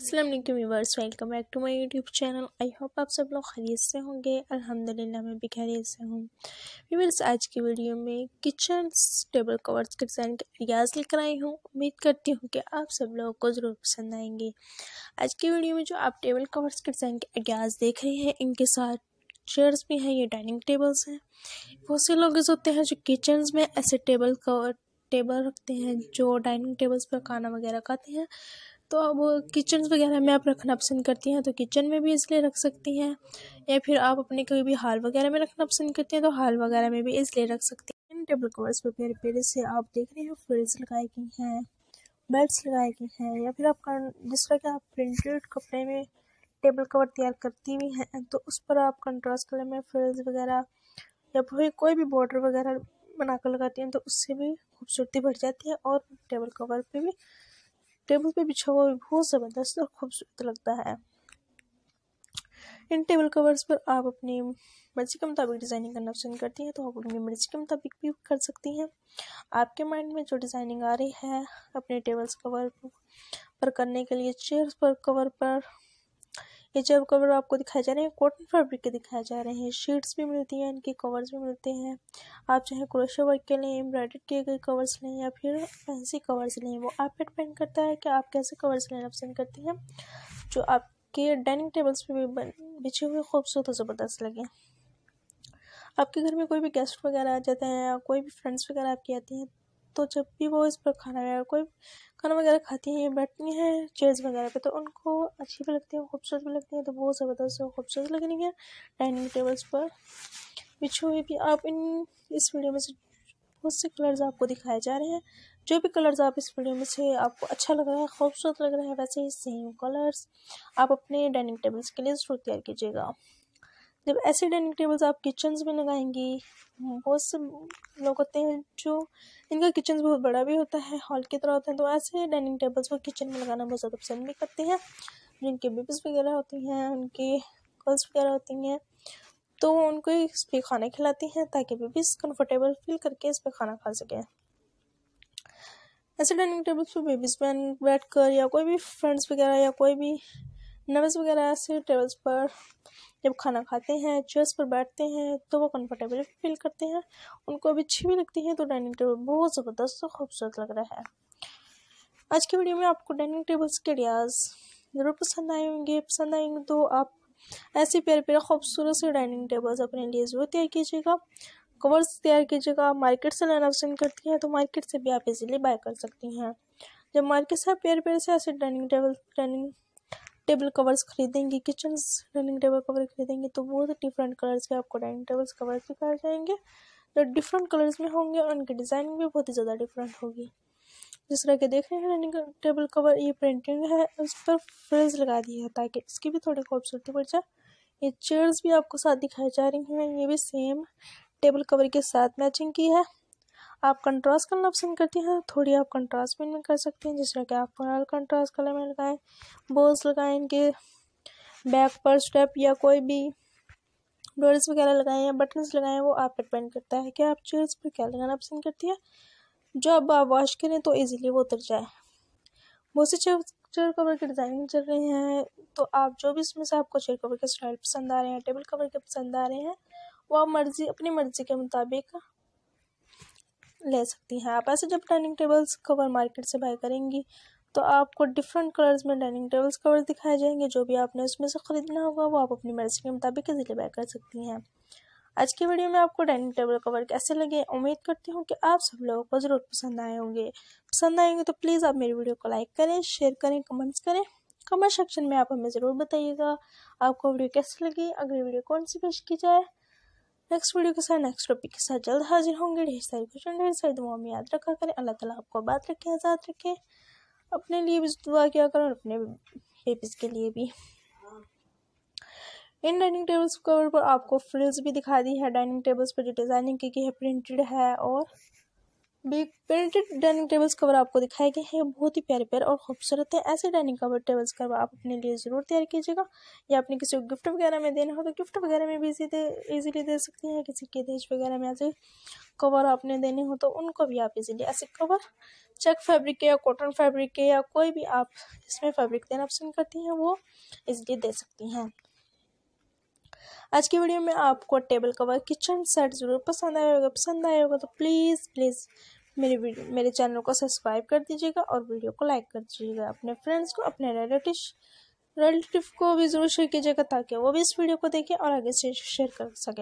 अस्सलाम वालेकुम welcome back to my YouTube channel I hope आप सब लोग खरीद से होंगे अल्हम्दुलिल्लाह मैं भी खरीद से हूँ व्यूवर्स आज की वीडियो में किचन टेबल कवर्स के डिज़ाइन के आइडियाज़ लेकर आई हूँ उम्मीद करती हूँ कि आप सब लोगों को ज़रूर पसंद आएंगे आज की वीडियो में जो आप टेबल कवर्स के डिज़ाइन के आइडियाज़ देख रहे हैं इनके साथ चेयर्स भी हैं ये डाइनिंग टेबल्स हैं बहुत से लोग होते हैं जो किचन में ऐसे टेबल कवर टेबल रखते हैं जो डाइनिंग टेबल्स पर खाना वगैरह खाते हैं तो अब किचन वगैरह में आप रखना पसंद करती हैं तो किचन में भी इसलिए रख सकती हैं या फिर आप अपने कोई भी हाल वगैरह में रखना पसंद करती हैं तो हाल वगैरह में भी इसलिए रख सकती हैं इन टेबल कवर्स पर प्यारे प्यारे से आप देख रहे हैं फ्रिल्स लगाई गई हैं बेल्ट लगाई गई हैं या फिर आपका जिस तरह के आप प्रिंटेड कपड़े में टेबल कवर तैयार करती हुई हैं तो उस पर आप कंट्रास्ट कलर में फ्रिल्स वगैरह या फिर कोई भी बॉर्डर वगैरह बनाकर लगाती हैं तो उससे भी खूबसूरती बढ़ जाती है और टेबल कवर पे भी टेबल पे बिछा हुआ भी बहुत ज़बरदस्त और खूबसूरत लगता है इन टेबल कवर्स पर आप अपनी मर्जी के मुताबिक डिज़ाइनिंग करना पसंद करती हैं तो आप अपनी मर्जी के मुताबिक भी कर सकती हैं आपके माइंड में जो डिज़ाइनिंग आ रही है अपने टेबल्स कवर पर करने के लिए चेयर्स पर कवर पर ये जब कवर आपको दिखाए जा रहे हैं कॉटन फैब्रिक के दिखाए जा रहे हैं शीट्स भी मिलती हैं इनके कवर्स भी मिलते हैं आप चाहे क्रोशिया वर्क के लिए एम्ब्रॉयडर्ड किए गए कवर्स लें या फिर फैंसी कवर्स लें वो आप पर डिपेंड करता है कि आप कैसे कवर्स लेना पसंद करते हैं जो आपके डाइनिंग टेबल्स पर भी बिछे हुए खूबसूरत और ज़बरदस्त लगें आपके घर में कोई भी गेस्ट वगैरह आ जाते हैं या कोई भी फ्रेंड्स वगैरह आपकी आती हैं तो जब भी वो इस पर खाना वगैरह कोई खाना वगैरह खाती हैं बैठती हैं चेयर्स वगैरह पे तो उनको अच्छी भी लगती है खूबसूरत भी लगती है तो बहुत ज़बरदस्त और खूबसूरत लग रही है डाइनिंग टेबल्स पर बिछु हुई भी आप इन इस वीडियो में से बहुत से कलर्स आपको दिखाए जा रहे हैं जो भी कलर्स आप इस वीडियो में से आपको अच्छा लग रहा है खूबसूरत लग रहा है वैसे ही सेम कलर्स आप अपने डाइनिंग टेबल्स के लिए ज़रूर तैयार कीजिएगा जब ऐसे डाइनिंग टेबल्स आप किचन्स में लगाएंगे बहुत से लोग होते हैं जो इनका किचन बहुत बड़ा भी होता है हॉल की तरह होता है तो ऐसे डाइनिंग टेबल्स वो किचन में लगाना बहुत ज़्यादा पसंद भी करते हैं जिनके बेबीज़ वगैरह होती हैं उनके गर्ल्स वगैरह होती हैं तो उनको इस पर खाना खिलाती हैं ताकि बेबीज़ कंफर्टेबल फील करके इस पर खाना खा सकें ऐसे डाइनिंग टेबल्स पर बेबीज़ बैठ कर या कोई भी फ्रेंड्स वगैरह या कोई भी नर्वस वगैरह से टेबल्स पर जब खाना खाते हैं चेयर्स पर बैठते हैं तो वो कंफर्टेबल फील करते हैं उनको अभी अच्छी भी लगती है तो डाइनिंग टेबल बहुत ज़बरदस्त और खूबसूरत लग रहा है आज की वीडियो में आपको डाइनिंग टेबल्स के आइडियाज़ ज़रूर पसंद आए होंगे पसंद आएंगे तो आप ऐसे प्यारे प्यारे खूबसूरत से डाइनिंग टेबल्स अपने लिए ज़रूर तैयार कीजिएगा कवर्स तैयार कीजिएगा आप मार्केट से लेना पसंद करती हैं तो मार्केट से भी आप इजीली बाय कर सकती हैं जब मार्केट से आप प्यारे प्यारे से ऐसे dining table dining table covers खरीदेंगे किचन डाइनिंग टेबल कवर खरीदेंगे तो वो तो डिफरेंट कलर्स के आपको डाइनिंग टेबल्स कवर्स भी पाए जाएंगे जो डिफरेंट कलर्स में होंगे और उनकी डिज़ाइनिंग भी बहुत ही ज़्यादा डिफरेंट होगी जिस तरह के देख रहे हैं डाइनिंग टेबल कवर ये प्रिंटिंग है उस पर फ्रेज लगा दी है ताकि इसकी भी थोड़ी खूबसूरती बढ़ जाए ये चेयर्स भी आपको साथ दिखाई जा रही हैं ये भी सेम टेबल कवर के साथ मैचिंग की है आप कंट्रास्ट करना पसंद करती हैं थोड़ी आप कंट्रास्ट भी इनमें कर सकते हैं जिस तरह के आप फॉरल कंट्रास्ट कलर में लगाएं बोल्स लगाएं इनके बैक पर स्टेप या कोई भी डोरस वगैरह लगाएं या बटन्स लगाएं वो आप पर डिपेंड करता है कि आप चेयर्स पर क्या लगाना पसंद करती हैं जब आप वॉश करें तो ईजिली वो उतर जाए बहुत से चेयर कवर के डिज़ाइनिंग चल रहे हैं तो आप जो भी इसमें से आपको चेयर कवर के स्टाइल पसंद आ रहे हैं टेबल कवर के पसंद आ रहे हैं वो आप मर्ज़ी अपनी मर्ज़ी के मुताबिक ले सकती हैं आप ऐसे जब डाइनिंग टेबल्स कवर मार्केट से बाय करेंगी तो आपको डिफरेंट कलर्स में डाइनिंग टेबल्स कवर दिखाए जाएंगे जो भी आपने उसमें से ख़रीदना होगा वो आप अपनी मर्ज़ी के मुताबिक किसी लिए बाय कर सकती हैं आज की वीडियो में आपको डाइनिंग टेबल कवर कैसे लगे उम्मीद करती हूँ कि आप सब लोगों को ज़रूर पसंद आए होंगे पसंद आएंगे तो प्लीज़ आप मेरी वीडियो को लाइक करें शेयर करें कमेंट्स करें कमेंट सेक्शन में आप हमें ज़रूर बताइएगा आपको वीडियो कैसी लगी अगली वीडियो कौन सी पेश की जाए नेक्स्ट वीडियो के साथ नेक्स्ट टॉपिक के साथ जल्द हाजिर होंगे ढेर सारे क्वेश्चन ढेर सारी दुआ में याद रखा करें अल्लाह ताला आपको बात रखे आज़ाद रखे अपने लिए भी दुआ किया करें और अपने बेबीज़ के लिए भी इन डाइनिंग टेबल्स कवर पर आपको फ्रिल्स भी दिखा दी है डाइनिंग टेबल्स पर जो डिज़ाइनिंग की है प्रिंटेड है और भी प्रिंटेड डाइनिंग टेबल्स कवर आपको दिखाए गए हैं बहुत ही प्यारे प्यारे और खूबसूरत है ऐसे डाइनिंग कवर टेबल्स कवर आप अपने लिए ज़रूर तैयार कीजिएगा या अपने किसी को गिफ्ट वगैरह में देना हो तो गिफ्ट वगैरह में भी इसी दे ईजीली दे सकते हैं किसी के दहेज वगैरह में ऐसे कवर आपने देने हो तो उनको भी आप इजीली ऐसे कवर चेक फैब्रिक के या कॉटन फैब्रिक के या कोई भी आप इसमें फैब्रिक देना पसंद करती हैं वो इजीली दे सकती हैं आज की वीडियो में आपको टेबल कवर किचन सेट ज़रूर पसंद आया होगा पसंद आया होगा तो प्लीज़ प्लीज़ मेरे वीडियो मेरे चैनल को सब्सक्राइब कर दीजिएगा और वीडियो को लाइक कर दीजिएगा अपने फ्रेंड्स को अपने रिलेटिव रिलेटिव को भी ज़रूर शेयर कीजिएगा ताकि वो भी इस वीडियो को देखें और आगे से शेयर कर सकें